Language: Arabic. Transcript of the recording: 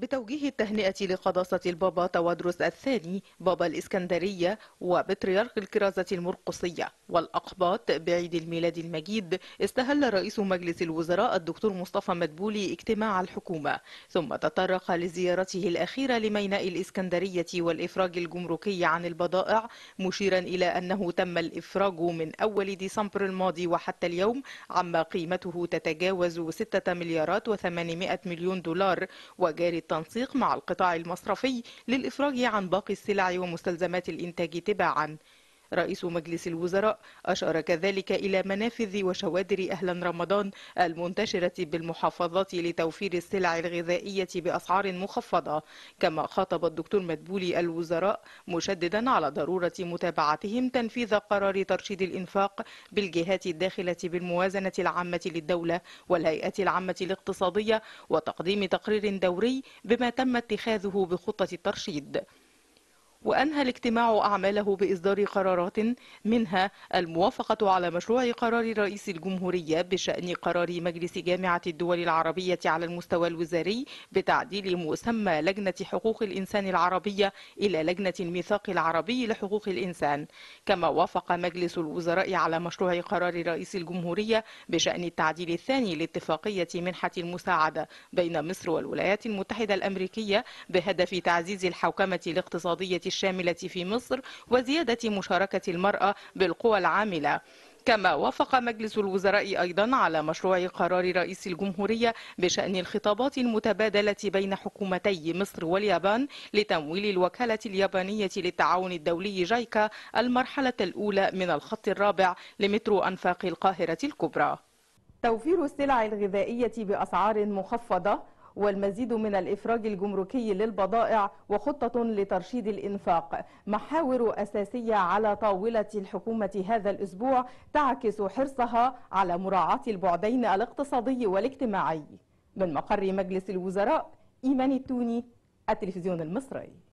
بتوجيه التهنئة لقداسة البابا توادرس الثاني بابا الإسكندرية وبطريرك الكرازة المرقصية والأقباط بعيد الميلاد المجيد استهل رئيس مجلس الوزراء الدكتور مصطفى مدبولي اجتماع الحكومة ثم تطرق لزيارته الأخيرة لميناء الإسكندرية والإفراج الجمركي عن البضائع مشيرا إلى أنه تم الإفراج من أول ديسمبر الماضي وحتى اليوم عما قيمته تتجاوز 6 مليارات و800 مليون دولار وجاري التنسيق مع القطاع المصرفي للإفراج عن باقي السلع ومستلزمات الإنتاج تباعا رئيس مجلس الوزراء أشار كذلك إلى منافذ وشوادر أهلا رمضان المنتشرة بالمحافظات لتوفير السلع الغذائية بأسعار مخفضة كما خاطب الدكتور مدبولي الوزراء مشددا على ضرورة متابعتهم تنفيذ قرار ترشيد الإنفاق بالجهات الداخلة بالموازنة العامة للدولة والهيئة العامة الاقتصادية وتقديم تقرير دوري بما تم اتخاذه بخطة الترشيد وأنهى الاجتماع أعماله بإصدار قرارات منها الموافقة على مشروع قرار رئيس الجمهورية بشأن قرار مجلس جامعة الدول العربية على المستوى الوزاري بتعديل مسمى لجنة حقوق الإنسان العربية إلى لجنة الميثاق العربي لحقوق الإنسان كما وافق مجلس الوزراء على مشروع قرار رئيس الجمهورية بشأن التعديل الثاني لاتفاقية منحة المساعدة بين مصر والولايات المتحدة الأمريكية بهدف تعزيز الحوكمة الاقتصادية الشاملة في مصر وزيادة مشاركة المرأة بالقوى العاملة كما وافق مجلس الوزراء أيضا على مشروع قرار رئيس الجمهورية بشأن الخطابات المتبادلة بين حكومتي مصر واليابان لتمويل الوكالة اليابانية للتعاون الدولي جايكا المرحلة الأولى من الخط الرابع لمترو أنفاق القاهرة الكبرى توفير السلع الغذائية بأسعار مخفضة والمزيد من الإفراج الجمركي للبضائع وخطة لترشيد الإنفاق محاور أساسية على طاولة الحكومة هذا الأسبوع تعكس حرصها على مراعاة البعدين الاقتصادي والاجتماعي من مقر مجلس الوزراء إيمان التوني التلفزيون المصري